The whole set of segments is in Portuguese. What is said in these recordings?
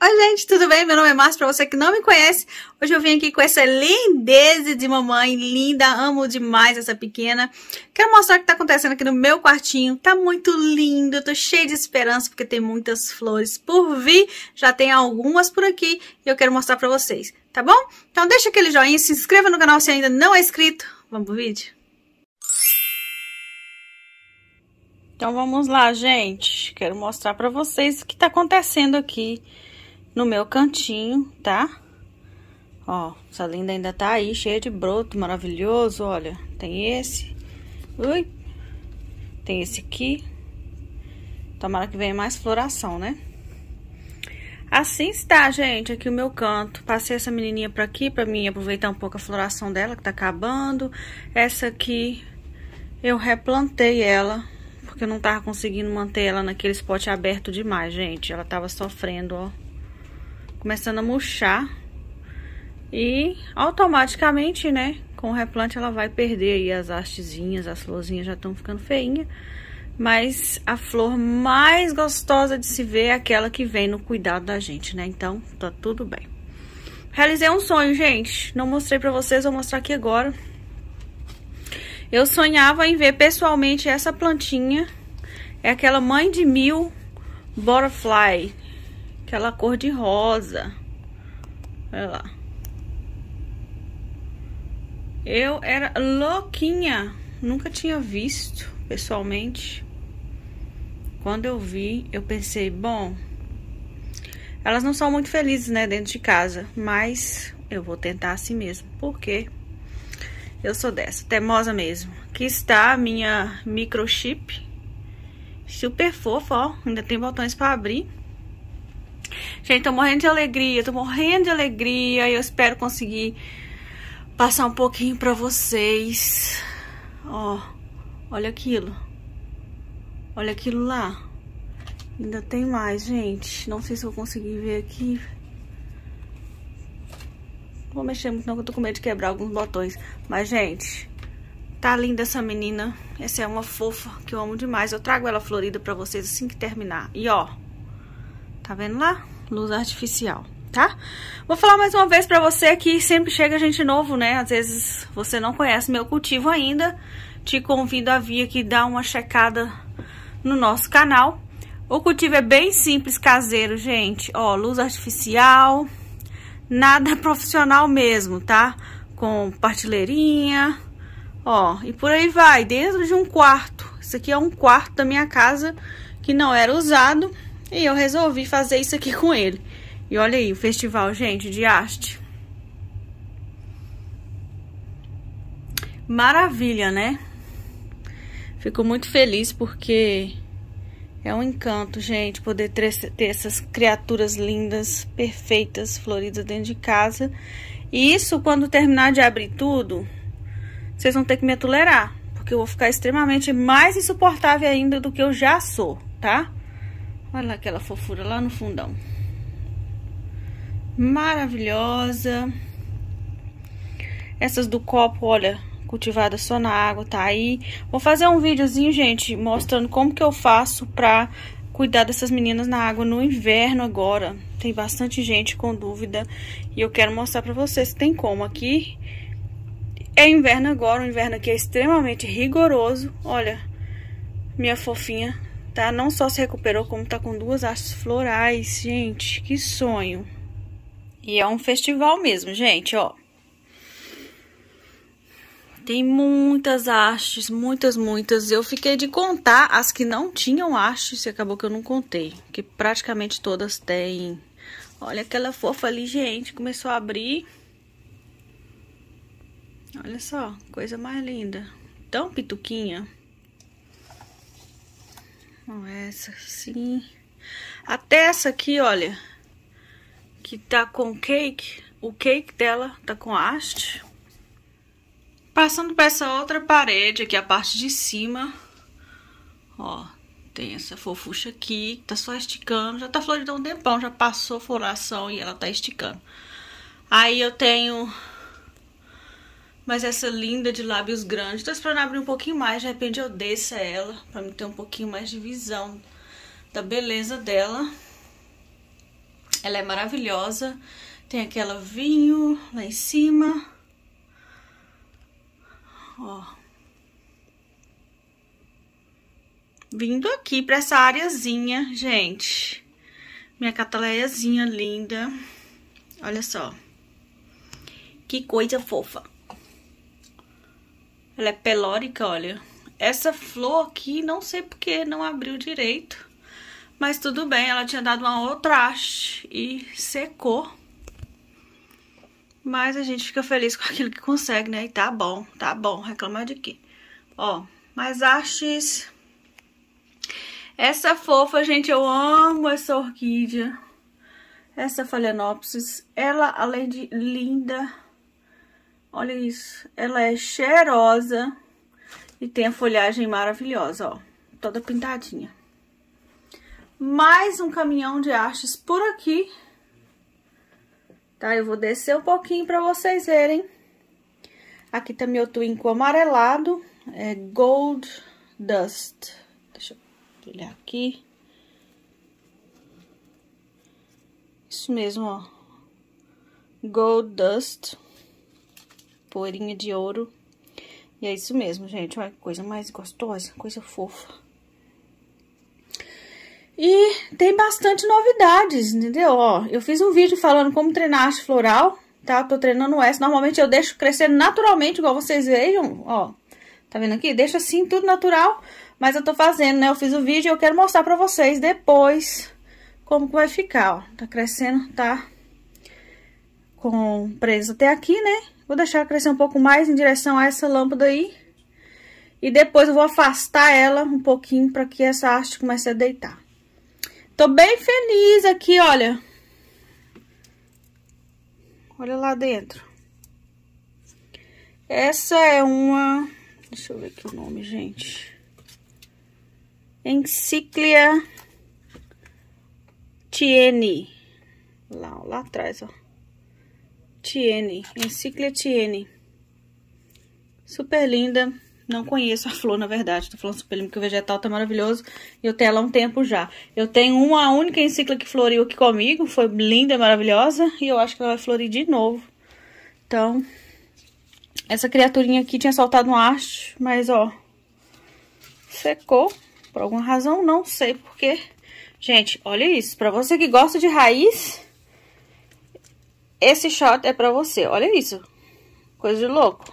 Oi, gente, tudo bem? Meu nome é Márcio, para você que não me conhece. Hoje eu vim aqui com essa lindeza de mamãe, linda, amo demais essa pequena. Quero mostrar o que está acontecendo aqui no meu quartinho. Tá muito lindo, Estou tô cheia de esperança porque tem muitas flores por vir. Já tem algumas por aqui e eu quero mostrar para vocês, tá bom? Então deixa aquele joinha, se inscreva no canal se ainda não é inscrito. Vamos pro vídeo? Então vamos lá, gente. Quero mostrar para vocês o que está acontecendo aqui no meu cantinho, tá? Ó, essa linda ainda tá aí, cheia de broto, maravilhoso, olha. Tem esse. Ui. Tem esse aqui. Tomara que venha mais floração, né? Assim está, gente, aqui o meu canto. Passei essa menininha pra aqui, pra mim aproveitar um pouco a floração dela, que tá acabando. Essa aqui, eu replantei ela, porque eu não tava conseguindo manter ela naquele spot aberto demais, gente. Ela tava sofrendo, ó começando a murchar. E automaticamente, né, com o replante ela vai perder aí as hastezinhas, as florzinhas já estão ficando feinhas. Mas a flor mais gostosa de se ver é aquela que vem no cuidado da gente, né? Então, tá tudo bem. Realizei um sonho, gente. Não mostrei pra vocês, vou mostrar aqui agora. Eu sonhava em ver pessoalmente essa plantinha. É aquela mãe de mil butterfly. Aquela cor de rosa. Olha lá. Eu era louquinha. Nunca tinha visto pessoalmente. Quando eu vi, eu pensei, bom, elas não são muito felizes, né, dentro de casa, mas eu vou tentar assim mesmo, porque eu sou dessa, teimosa mesmo. Aqui está a minha microchip, super fofa, ó, ainda tem botões para abrir. Gente, tô morrendo de alegria, tô morrendo de alegria. e Eu espero conseguir passar um pouquinho pra vocês. Ó, olha aquilo. Olha aquilo lá. Ainda tem mais, gente. Não sei se eu conseguir ver aqui. Não vou mexer muito não, que eu tô com medo de quebrar alguns botões. Mas, gente, tá linda essa menina. Essa é uma fofa que eu amo demais. Eu trago ela florida pra vocês assim que terminar. E, ó... Tá vendo lá? Luz artificial, tá? Vou falar mais uma vez pra você que sempre chega gente novo, né? Às vezes você não conhece meu cultivo ainda. Te convido a vir aqui dar uma checada no nosso canal. O cultivo é bem simples, caseiro, gente. Ó, luz artificial, nada profissional mesmo, tá? Com partilheirinha, ó, e por aí vai, dentro de um quarto. Isso aqui é um quarto da minha casa que não era usado. E eu resolvi fazer isso aqui com ele. E olha aí, o festival, gente, de arte. Maravilha, né? Fico muito feliz porque é um encanto, gente, poder ter essas criaturas lindas, perfeitas, floridas dentro de casa. E isso, quando terminar de abrir tudo, vocês vão ter que me tolerar, porque eu vou ficar extremamente mais insuportável ainda do que eu já sou, tá? Olha lá aquela fofura lá no fundão. Maravilhosa. Essas do copo, olha, cultivada só na água, tá aí. Vou fazer um videozinho, gente, mostrando como que eu faço pra cuidar dessas meninas na água no inverno agora. Tem bastante gente com dúvida e eu quero mostrar pra vocês tem como aqui. É inverno agora, o inverno aqui é extremamente rigoroso. Olha, minha fofinha tá? Não só se recuperou, como tá com duas hastes florais, gente, que sonho. E é um festival mesmo, gente, ó. Tem muitas hastes, muitas, muitas. Eu fiquei de contar as que não tinham hastes e acabou que eu não contei. Que praticamente todas têm. Olha aquela fofa ali, gente. Começou a abrir. Olha só, coisa mais linda. Tão pituquinha essa sim. Até essa aqui, olha. Que tá com cake. O cake dela tá com haste. Passando pra essa outra parede aqui, a parte de cima. Ó, tem essa fofucha aqui, tá só esticando. Já tá floridão um tempão, já passou floração e ela tá esticando. Aí eu tenho mas essa linda de lábios grandes, tô esperando abrir um pouquinho mais, de repente eu desça ela, pra me ter um pouquinho mais de visão da beleza dela. Ela é maravilhosa, tem aquela vinho lá em cima. Ó. Vindo aqui pra essa areazinha, gente. Minha cataleiazinha linda. Olha só. Que coisa fofa. Ela é pelórica, olha. Essa flor aqui, não sei porque não abriu direito. Mas tudo bem, ela tinha dado uma outra haste e secou. Mas a gente fica feliz com aquilo que consegue, né? E tá bom, tá bom. Reclamar de quê? Ó, mais hastes... Essa fofa, gente, eu amo essa orquídea. Essa phalaenopsis. Ela, além de linda, Olha isso, ela é cheirosa e tem a folhagem maravilhosa, ó, toda pintadinha. Mais um caminhão de hastes por aqui, tá? Eu vou descer um pouquinho pra vocês verem. Aqui tá meu Twinko amarelado, é Gold Dust. Deixa eu olhar aqui. Isso mesmo, ó. Gold Dust poeirinha de ouro. E é isso mesmo, gente. Olha que coisa mais gostosa, coisa fofa. E tem bastante novidades, entendeu? Ó, eu fiz um vídeo falando como treinar arte floral, tá? tô treinando essa. Normalmente eu deixo crescer naturalmente, igual vocês vejam, ó. Tá vendo aqui? Deixa assim, tudo natural. Mas eu tô fazendo, né? Eu fiz o vídeo e eu quero mostrar pra vocês depois como que vai ficar, ó. Tá crescendo, tá? Com presa até aqui, né? Vou deixar crescer um pouco mais em direção a essa lâmpada aí. E depois eu vou afastar ela um pouquinho para que essa haste comece a deitar. Tô bem feliz aqui, olha. Olha lá dentro. Essa é uma... Deixa eu ver aqui o nome, gente. Enciclia Tiene. Lá, lá atrás, ó. Tiene, Enciclia Tiene. Super linda. Não conheço a flor, na verdade. Tô falando super linda porque o vegetal tá maravilhoso. E eu tenho ela há um tempo já. Eu tenho uma única encicla que floriu aqui comigo. Foi linda, maravilhosa. E eu acho que ela vai florir de novo. Então, essa criaturinha aqui tinha soltado um haste, mas ó, secou. Por alguma razão, não sei porquê. Gente, olha isso. Pra você que gosta de raiz, esse shot é pra você, olha isso. Coisa de louco.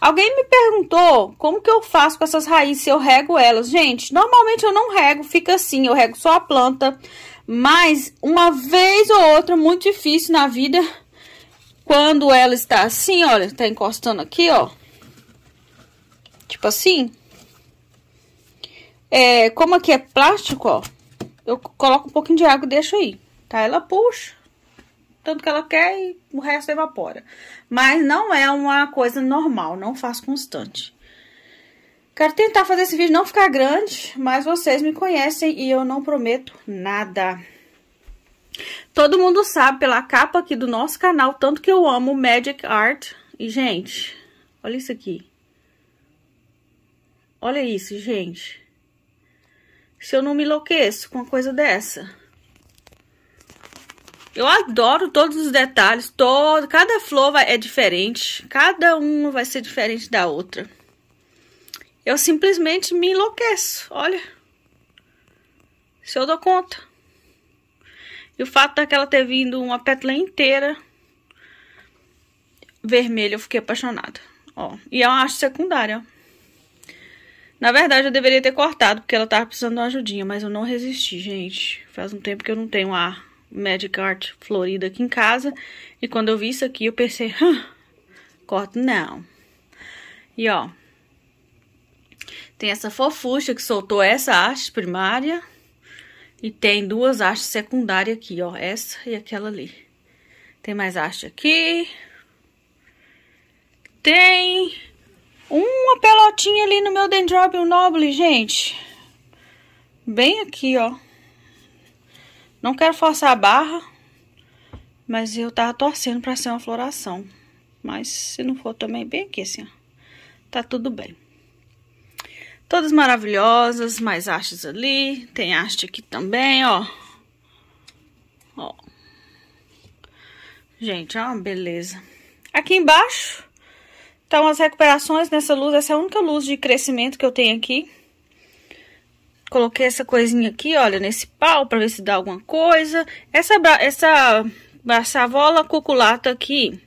Alguém me perguntou como que eu faço com essas raízes, se eu rego elas. Gente, normalmente eu não rego, fica assim, eu rego só a planta. Mas uma vez ou outra, muito difícil na vida, quando ela está assim, olha, está encostando aqui, ó. Tipo assim. É, como aqui é plástico, ó, eu coloco um pouquinho de água e deixo aí, tá? Ela puxa tanto que ela quer e o resto evapora. Mas não é uma coisa normal, não faço constante. Quero tentar fazer esse vídeo não ficar grande, mas vocês me conhecem e eu não prometo nada. Todo mundo sabe pela capa aqui do nosso canal, tanto que eu amo Magic Art. E, gente, olha isso aqui. Olha isso, gente. Se eu não me enlouqueço com uma coisa dessa... Eu adoro todos os detalhes, todo, cada flor vai, é diferente, cada uma vai ser diferente da outra. Eu simplesmente me enlouqueço, olha. Se eu dou conta. E o fato daquela ter vindo uma pétala inteira vermelha, eu fiquei apaixonada. Ó, e é uma haste secundária. Na verdade, eu deveria ter cortado, porque ela tava precisando de uma ajudinha, mas eu não resisti, gente. Faz um tempo que eu não tenho a Magic Art Florida aqui em casa. E quando eu vi isso aqui, eu pensei, ah, corto não. E ó, tem essa fofucha que soltou essa haste primária. E tem duas hastes secundárias aqui, ó, essa e aquela ali. Tem mais haste aqui. Tem uma pelotinha ali no meu Dendrobium noble, gente. Bem aqui, ó. Não quero forçar a barra, mas eu tava torcendo para ser uma floração. Mas se não for também, bem aqui assim, ó. Tá tudo bem. Todas maravilhosas, mais hastes ali. Tem haste aqui também, ó. Ó. Gente, ó, é beleza. Aqui embaixo, estão tá as recuperações nessa luz. Essa é a única luz de crescimento que eu tenho aqui. Coloquei essa coisinha aqui, olha, nesse pau para ver se dá alguma coisa. Essa, essa, essa cuculata aqui,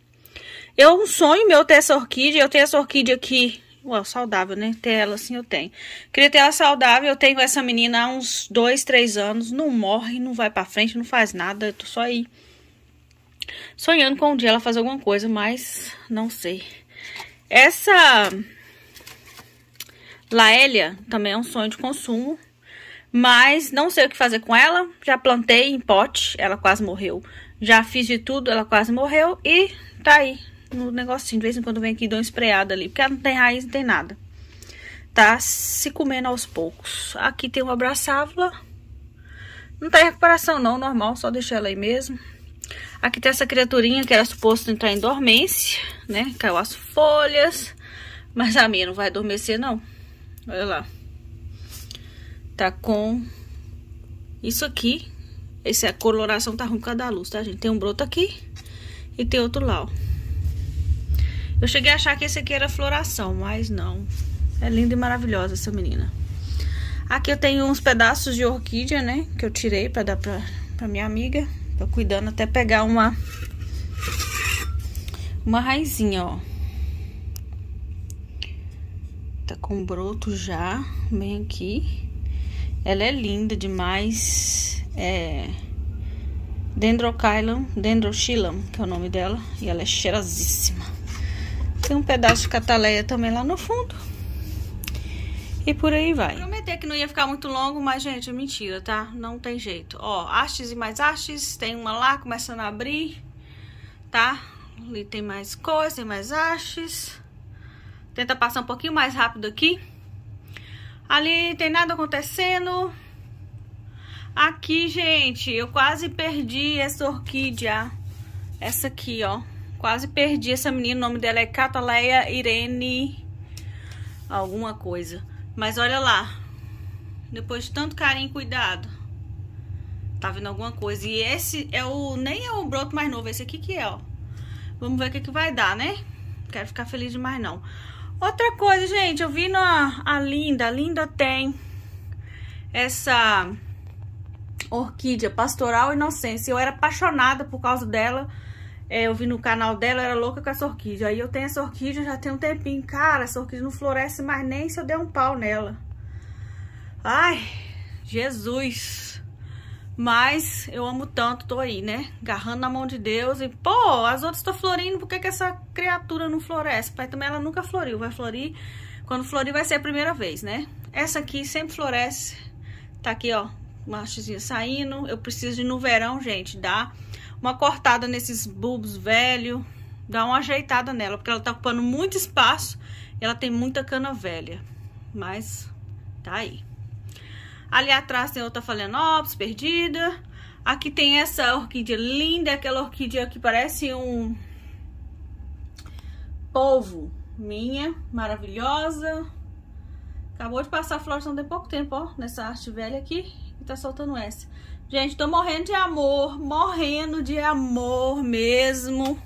eu é sonho meu ter essa orquídea. Eu tenho essa orquídea aqui Uau, saudável, né? Ter ela assim eu tenho. Queria ter ela saudável, eu tenho essa menina há uns dois, três anos, não morre, não vai pra frente, não faz nada, eu tô só aí. Sonhando com um dia ela fazer alguma coisa, mas não sei. Essa Laélia também é um sonho de consumo. Mas não sei o que fazer com ela. Já plantei em pote, ela quase morreu. Já fiz de tudo, ela quase morreu. E tá aí no negocinho. De vez em quando vem aqui e dou uma espreada ali. Porque ela não tem raiz, não tem nada. Tá se comendo aos poucos. Aqui tem uma braçávola. Não tá em recuperação não, normal. Só deixei ela aí mesmo. Aqui tem essa criaturinha que era suposto entrar em dormência, né? Caiu as folhas. Mas a minha não vai adormecer, não. Olha lá. Tá com isso aqui. Essa é coloração tá ruim por causa da luz, tá, gente? Tem um broto aqui e tem outro lá, ó. Eu cheguei a achar que esse aqui era floração, mas não. É linda e maravilhosa essa menina. Aqui eu tenho uns pedaços de orquídea, né? Que eu tirei pra dar pra, pra minha amiga. Tô cuidando até pegar uma... Uma raizinha, ó. Tá com broto já, bem aqui. Ela é linda demais. É Dendrocailum, Dendrochilam, que é o nome dela, e ela é cheirosíssima. Tem um pedaço de cataleia também lá no fundo. E por aí vai. Prometer que não ia ficar muito longo, mas, gente, é mentira, tá? Não tem jeito. Ó, hastes e mais hastes. Tem uma lá começando a abrir, tá? Ali tem mais coisa, tem mais hastes. Tenta passar um pouquinho mais rápido aqui. Ali tem nada acontecendo. Aqui, gente, eu quase perdi essa orquídea. Essa aqui, ó. Quase perdi essa menina. O nome dela é Cataleia Irene alguma coisa. Mas olha lá. Depois de tanto carinho e cuidado. Tá vendo alguma coisa. E esse é o... Nem é o broto mais novo. Esse aqui que é, ó. Vamos ver o que, que vai dar, né? Não quero ficar feliz demais, não. Outra coisa, gente, eu vi na a Linda, a Linda tem essa orquídea pastoral inocência. Eu era apaixonada por causa dela. É, eu vi no canal dela, era louca com essa orquídea. Aí eu tenho essa orquídea já tem um tempinho. Cara, essa orquídea não floresce mais nem se eu der um pau nela. Ai, Jesus. Mas eu amo tanto, tô aí, né? Agarrando na mão de Deus e, pô, as outras estão florindo, por que, que essa criatura não floresce? Pai, também ela nunca floriu, vai florir. Quando florir vai ser a primeira vez, né? Essa aqui sempre floresce. Tá aqui, ó, machozinha saindo. Eu preciso de, no verão, gente, dar uma cortada nesses bulbos velhos, dar uma ajeitada nela, porque ela tá ocupando muito espaço e ela tem muita cana velha. Mas tá aí. Ali atrás tem outra Phalaenopsis perdida. Aqui tem essa orquídea linda, aquela orquídea que parece um polvo minha, maravilhosa. Acabou de passar a floração tem pouco tempo, ó, nessa arte velha aqui. E tá soltando essa. Gente, tô morrendo de amor, morrendo de amor mesmo.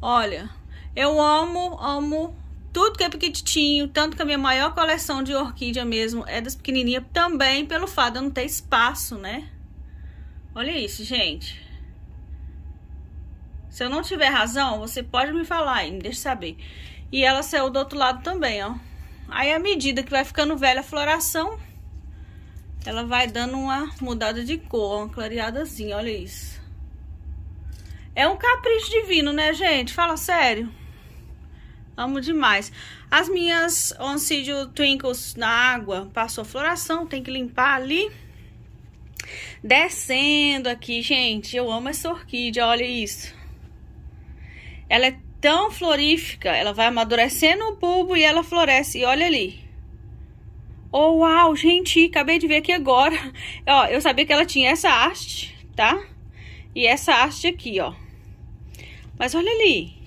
Olha, eu amo, amo tudo que é pequitinho, tanto que a minha maior coleção de orquídea mesmo é das pequenininhas, também pelo fato de eu não ter espaço, né? Olha isso, gente. Se eu não tiver razão, você pode me falar e me deixa saber. E ela saiu do outro lado também, ó. Aí, à medida que vai ficando velha a floração, ela vai dando uma mudada de cor, uma clareadazinha, olha isso. É um capricho divino, né, gente? Fala sério. Amo demais. As minhas Oncidio Twinkles na água, passou floração, tem que limpar ali. Descendo aqui, gente, eu amo essa orquídea, olha isso. Ela é tão florífica, ela vai amadurecendo o bulbo e ela floresce, e olha ali. Oh, uau, gente, acabei de ver aqui agora. Ó, eu sabia que ela tinha essa haste, tá? E essa haste aqui, ó. Mas olha ali.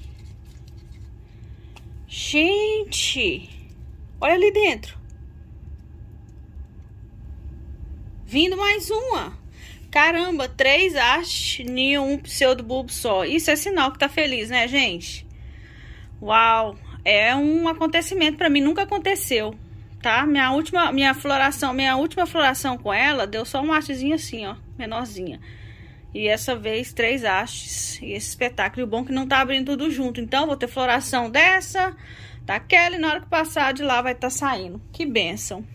Gente, olha ali dentro. Vindo mais uma. Caramba, três hastes, ninho, um pseudobulbo só. Isso é sinal que tá feliz, né, gente? Uau, é um acontecimento para mim, nunca aconteceu, tá? Minha última, minha floração, minha última floração com ela deu só um hastezinha assim, ó, menorzinha. E essa vez três hastes. E esse espetáculo. E o bom é que não tá abrindo tudo junto. Então, vou ter floração dessa, daquela. Tá e na hora que passar de lá vai estar tá saindo. Que benção.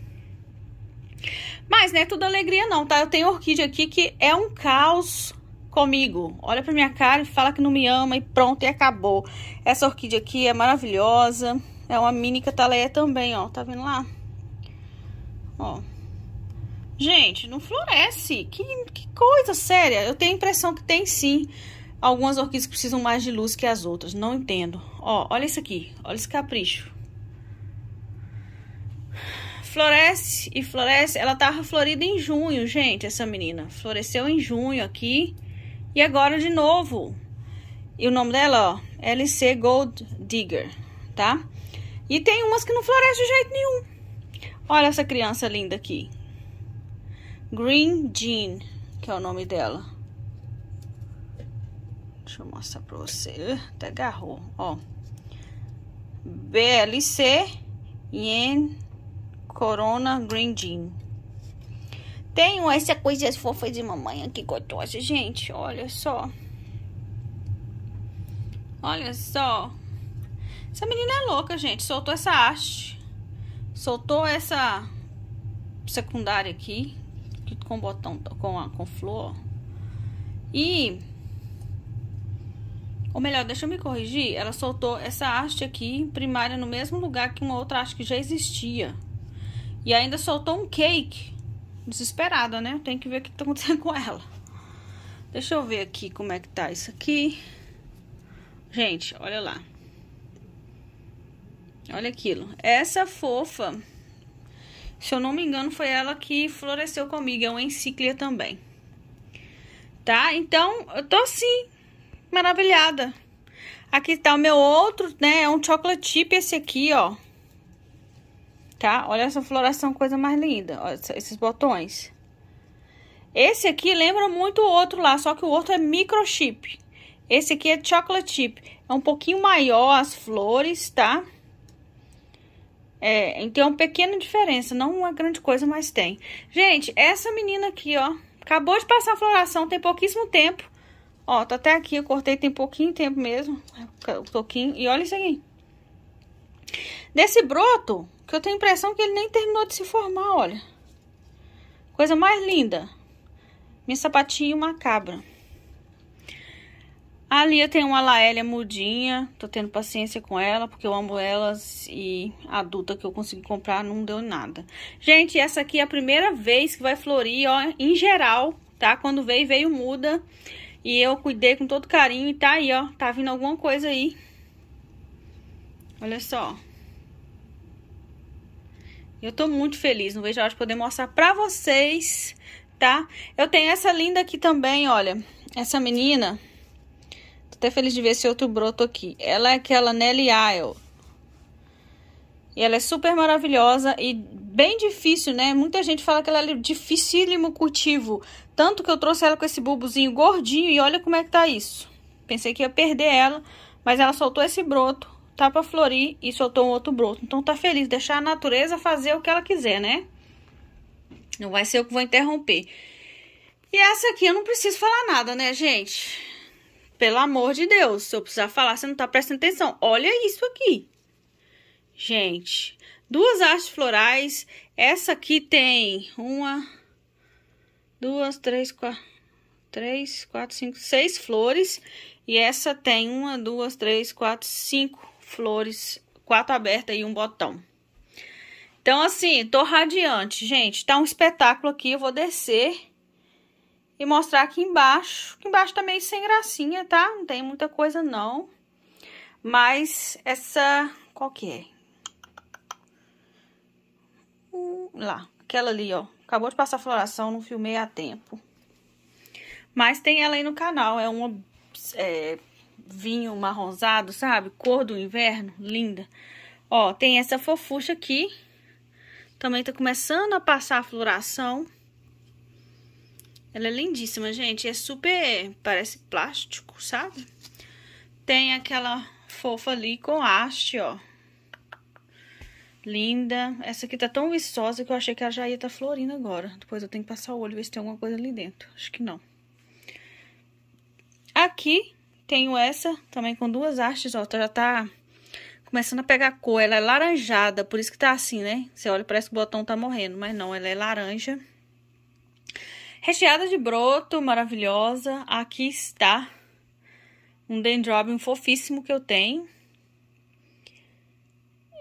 Mas não é tudo alegria não, tá? Eu tenho orquídea aqui que é um caos comigo. Olha pra minha cara e fala que não me ama e pronto, e acabou. Essa orquídea aqui é maravilhosa. É uma mini cataleia também, ó. Tá vendo lá? Ó. Gente, não floresce. Que, que coisa séria. Eu tenho a impressão que tem sim. Algumas orquídeas precisam mais de luz que as outras. Não entendo. Ó, olha isso aqui. Olha esse capricho. Floresce e floresce. Ela tava florida em junho, gente, essa menina. Floresceu em junho aqui. E agora de novo. E o nome dela, ó, LC Gold Digger, tá? E tem umas que não floresce de jeito nenhum. Olha essa criança linda aqui. Green Jean, que é o nome dela. Deixa eu mostrar pra você. Até agarrou, ó. BLC Yen Corona Green Jean. Tenho essa coisa fofa de mamãe aqui gostosa, gente. Olha só. Olha só. Essa menina é louca, gente. Soltou essa haste. Soltou essa secundária aqui com botão, com, a, com flor. E... Ou melhor, deixa eu me corrigir. Ela soltou essa haste aqui, primária, no mesmo lugar que uma outra haste que já existia. E ainda soltou um cake. Desesperada, né? Tem que ver o que tá acontecendo com ela. Deixa eu ver aqui como é que tá isso aqui. Gente, olha lá. Olha aquilo. Essa fofa... Se eu não me engano, foi ela que floresceu comigo, é uma encíclia também. Tá? Então, eu tô assim, maravilhada. Aqui tá o meu outro, né? É um chocolate chip esse aqui, ó. Tá? Olha essa floração, coisa mais linda. Olha esses botões. Esse aqui lembra muito o outro lá, só que o outro é microchip. Esse aqui é chocolate chip. É um pouquinho maior as flores, tá? Tá? É, então, é uma pequena diferença, não uma grande coisa, mas tem. Gente, essa menina aqui, ó, acabou de passar a floração, tem pouquíssimo tempo. Ó, tá até aqui, eu cortei tem pouquinho tempo mesmo, né, um pouquinho. E olha isso aqui. Desse broto, que eu tenho a impressão que ele nem terminou de se formar, olha. Coisa mais linda. Minha sapatinha macabra Ali eu tenho uma Laélia mudinha, tô tendo paciência com ela, porque eu amo elas e a adulta que eu consegui comprar não deu nada. Gente, essa aqui é a primeira vez que vai florir, ó, em geral, tá? Quando veio, veio muda e eu cuidei com todo carinho e tá aí, ó, tá vindo alguma coisa aí. Olha só. Eu tô muito feliz, não vejo a hora de poder mostrar pra vocês, tá? Eu tenho essa linda aqui também, olha, essa menina até feliz de ver esse outro broto aqui. Ela é aquela Nelly Isle. E ela é super maravilhosa e bem difícil, né? Muita gente fala que ela é dificílimo cultivo. Tanto que eu trouxe ela com esse bulbozinho gordinho e olha como é que tá isso. Pensei que ia perder ela, mas ela soltou esse broto, tá pra florir e soltou um outro broto. Então tá feliz, deixar a natureza fazer o que ela quiser, né? Não vai ser eu que vou interromper. E essa aqui eu não preciso falar nada, né, gente? Pelo amor de Deus, se eu precisar falar, você não está prestando atenção. Olha isso aqui. Gente, duas hastes florais. Essa aqui tem uma, duas, três, quatro, três, quatro, cinco, seis flores. E essa tem uma, duas, três, quatro, cinco flores, quatro abertas e um botão. Então, assim, tô radiante, gente. Tá um espetáculo aqui. Eu vou descer e mostrar aqui embaixo. Aqui embaixo tá meio sem gracinha, tá? Não tem muita coisa, não. Mas essa... Qual que é? Hum, lá, aquela ali, ó. Acabou de passar floração, não filmei a tempo. Mas tem ela aí no canal. É um é, vinho marronzado, sabe? Cor do inverno, linda. Ó, tem essa fofucha aqui. Também tá começando a passar a floração. Ela é lindíssima, gente. É super. Parece plástico, sabe? Tem aquela fofa ali com haste, ó. Linda. Essa aqui tá tão viçosa que eu achei que ela já ia tá florindo agora. Depois eu tenho que passar o olho e ver se tem alguma coisa ali dentro. Acho que não. Aqui tenho essa também com duas hastes, ó. Tá, já tá começando a pegar cor. Ela é laranjada, por isso que tá assim, né? Você olha, parece que o botão tá morrendo, mas não, ela é laranja. Recheada de broto, maravilhosa. Aqui está um dendrobium fofíssimo que eu tenho.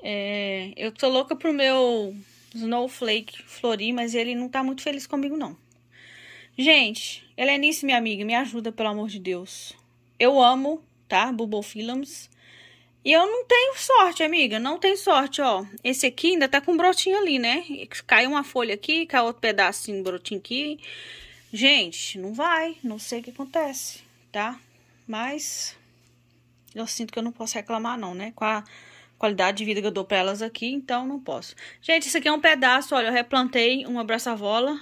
É, eu tô louca pro meu snowflake florir, mas ele não tá muito feliz comigo, não. Gente, Helenice, minha amiga, me ajuda, pelo amor de Deus. Eu amo, tá? Bulbophyllums. E eu não tenho sorte, amiga, não tem sorte, ó. Esse aqui ainda tá com um brotinho ali, né? Caiu uma folha aqui, caiu outro pedacinho, um brotinho aqui. Gente, não vai, não sei o que acontece, tá? Mas eu sinto que eu não posso reclamar não, né? Com a qualidade de vida que eu dou pra elas aqui, então não posso. Gente, isso aqui é um pedaço, olha, eu replantei uma braçavola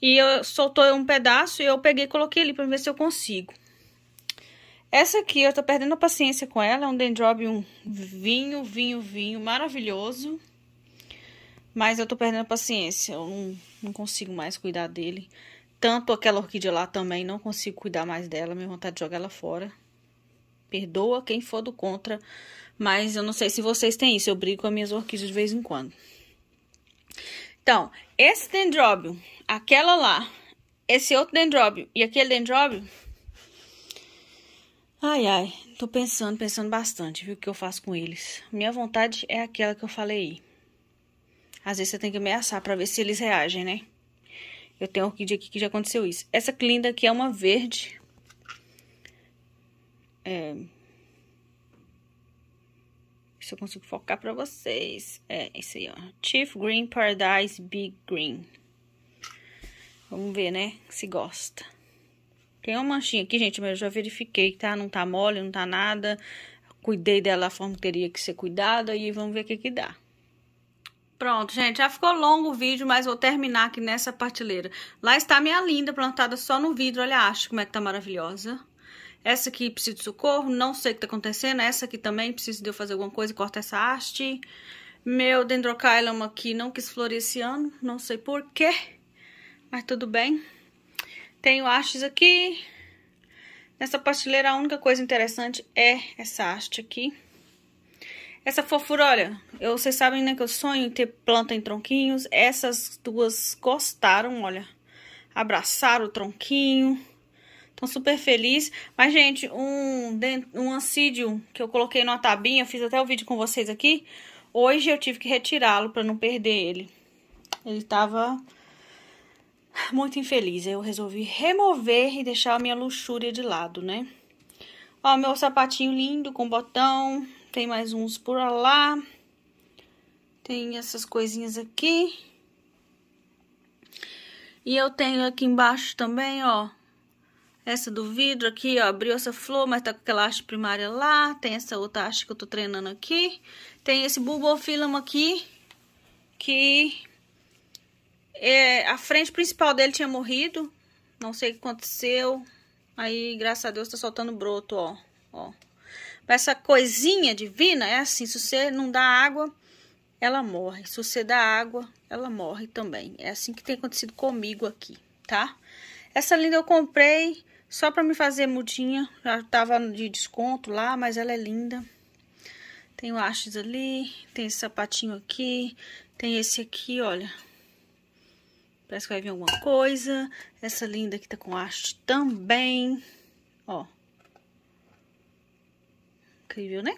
e eu soltou um pedaço e eu peguei e coloquei ali pra ver se eu consigo. Essa aqui eu tô perdendo a paciência com ela, é um Dendrobium vinho, vinho, vinho, maravilhoso. Mas eu tô perdendo a paciência, eu não, não consigo mais cuidar dele. Tanto aquela orquídea lá também, não consigo cuidar mais dela, minha vontade de jogar ela fora. Perdoa quem for do contra, mas eu não sei se vocês têm isso, eu brigo com as minhas orquídeas de vez em quando. Então, esse dendrobium aquela lá, esse outro dendrobium e aquele dendrobium Ai, ai, tô pensando, pensando bastante, viu, o que eu faço com eles. Minha vontade é aquela que eu falei. Às vezes você tem que ameaçar para ver se eles reagem, né? Eu tenho orquídea aqui que já aconteceu isso. Essa clinda aqui é uma verde. É... Se eu consigo focar pra vocês. É, esse aí, ó. Chief Green Paradise Big Green. Vamos ver, né? Se gosta. Tem uma manchinha aqui, gente, mas eu já verifiquei, tá? Não tá mole, não tá nada. Cuidei dela a forma que teria que ser cuidada e vamos ver o que que dá. Pronto, gente, já ficou longo o vídeo, mas vou terminar aqui nessa partilheira. Lá está a minha linda plantada só no vidro, olha a haste como é que tá maravilhosa. Essa aqui precisa de socorro, não sei o que tá acontecendo. Essa aqui também precisa de eu fazer alguma coisa e cortar essa haste. Meu dendrocailum aqui não quis florir esse ano, não sei porquê, mas tudo bem. Tenho hastes aqui. Nessa pastilheira, a única coisa interessante é essa haste aqui. Essa fofura, olha, eu, vocês sabem, né, que eu sonho em ter planta em tronquinhos. Essas duas gostaram, olha. Abraçaram o tronquinho. Estão super felizes. Mas, gente, um, um ansídio que eu coloquei numa tabinha, fiz até o vídeo com vocês aqui. Hoje eu tive que retirá-lo para não perder ele. Ele tava muito infeliz. Eu resolvi remover e deixar a minha luxúria de lado, né? Ó, meu sapatinho lindo com botão. Tem mais uns por lá. Tem essas coisinhas aqui. E eu tenho aqui embaixo também, ó. Essa do vidro aqui, ó. Abriu essa flor, mas tá com aquela haste primária lá. Tem essa outra haste que eu tô treinando aqui. Tem esse bulbophyllum aqui. Que é, a frente principal dele tinha morrido. Não sei o que aconteceu. Aí, graças a Deus, tá soltando broto, ó. Ó. Essa coisinha divina é assim, se você não dá água, ela morre. Se você dá água, ela morre também. É assim que tem acontecido comigo aqui, tá? Essa linda eu comprei só pra me fazer mudinha. Já tava de desconto lá, mas ela é linda. Tem o hastes ali, tem esse sapatinho aqui, tem esse aqui, olha. Parece que vai vir alguma coisa. Essa linda aqui tá com haste também. Ó. Incrível, né?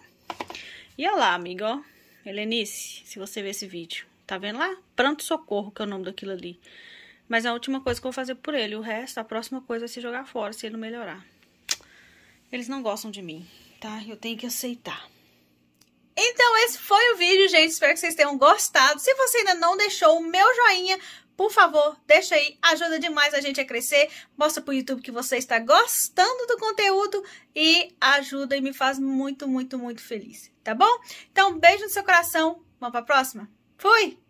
E olha lá, amiga, ó. Helenice, se você ver esse vídeo. Tá vendo lá? Pranto Socorro, que é o nome daquilo ali. Mas é a última coisa que eu vou fazer por ele. O resto, a próxima coisa é se jogar fora, se ele não melhorar. Eles não gostam de mim, tá? Eu tenho que aceitar. Então esse foi o vídeo, gente. Espero que vocês tenham gostado. Se você ainda não deixou o meu joinha, por favor, deixa aí, ajuda demais a gente a crescer, mostra pro YouTube que você está gostando do conteúdo e ajuda e me faz muito, muito, muito feliz, tá bom? Então, beijo no seu coração, vamos pra próxima. Fui!